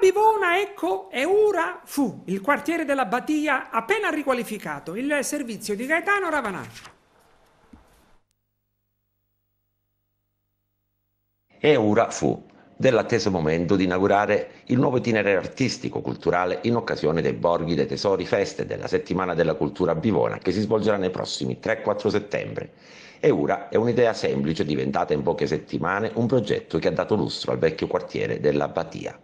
Bivona, ecco, e Ura fu il quartiere della Batia appena riqualificato, il servizio di Gaetano Ravanà. E Ura fu dell'atteso momento di inaugurare il nuovo itinerario artistico-culturale in occasione dei Borghi dei Tesori Feste della Settimana della Cultura a Bivona che si svolgerà nei prossimi 3-4 settembre. Eura è un'idea semplice diventata in poche settimane un progetto che ha dato lustro al vecchio quartiere della Batia.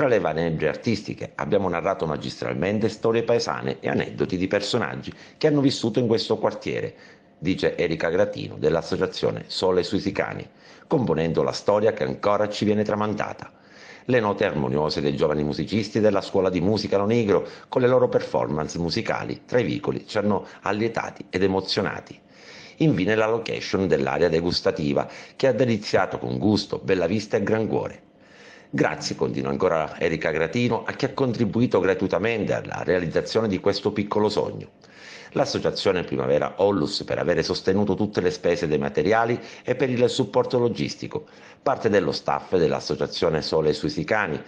Tra le varie energie artistiche abbiamo narrato magistralmente storie paesane e aneddoti di personaggi che hanno vissuto in questo quartiere, dice Erika Gratino dell'associazione Sole sui Sicani, componendo la storia che ancora ci viene tramandata. Le note armoniose dei giovani musicisti della scuola di musica Lo Negro con le loro performance musicali tra i vicoli ci hanno allietati ed emozionati infine la location dell'area degustativa che ha deliziato con gusto, bella vista e gran cuore. Grazie, continua ancora Erika Gratino, a chi ha contribuito gratuitamente alla realizzazione di questo piccolo sogno. L'associazione Primavera Ollus per aver sostenuto tutte le spese dei materiali e per il supporto logistico, parte dello staff dell'associazione Sole sui Sicani,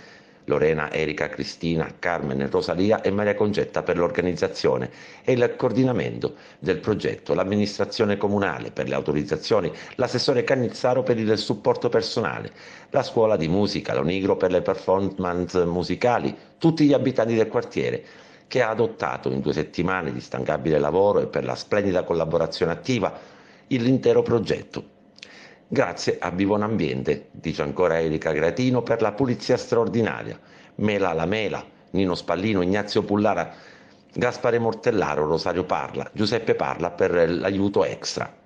Lorena, Erika, Cristina, Carmen, Rosalia e Maria Concetta per l'organizzazione e il coordinamento del progetto, l'amministrazione comunale per le autorizzazioni, l'assessore Cannizzaro per il supporto personale, la scuola di musica, l'Onigro per le performance musicali, tutti gli abitanti del quartiere che ha adottato in due settimane di stancabile lavoro e per la splendida collaborazione attiva l'intero progetto Grazie a Vivonambiente, dice ancora Erika Gratino, per la pulizia straordinaria. Mela la Mela, Nino Spallino, Ignazio Pullara, Gaspare Mortellaro, Rosario Parla, Giuseppe Parla per l'aiuto extra.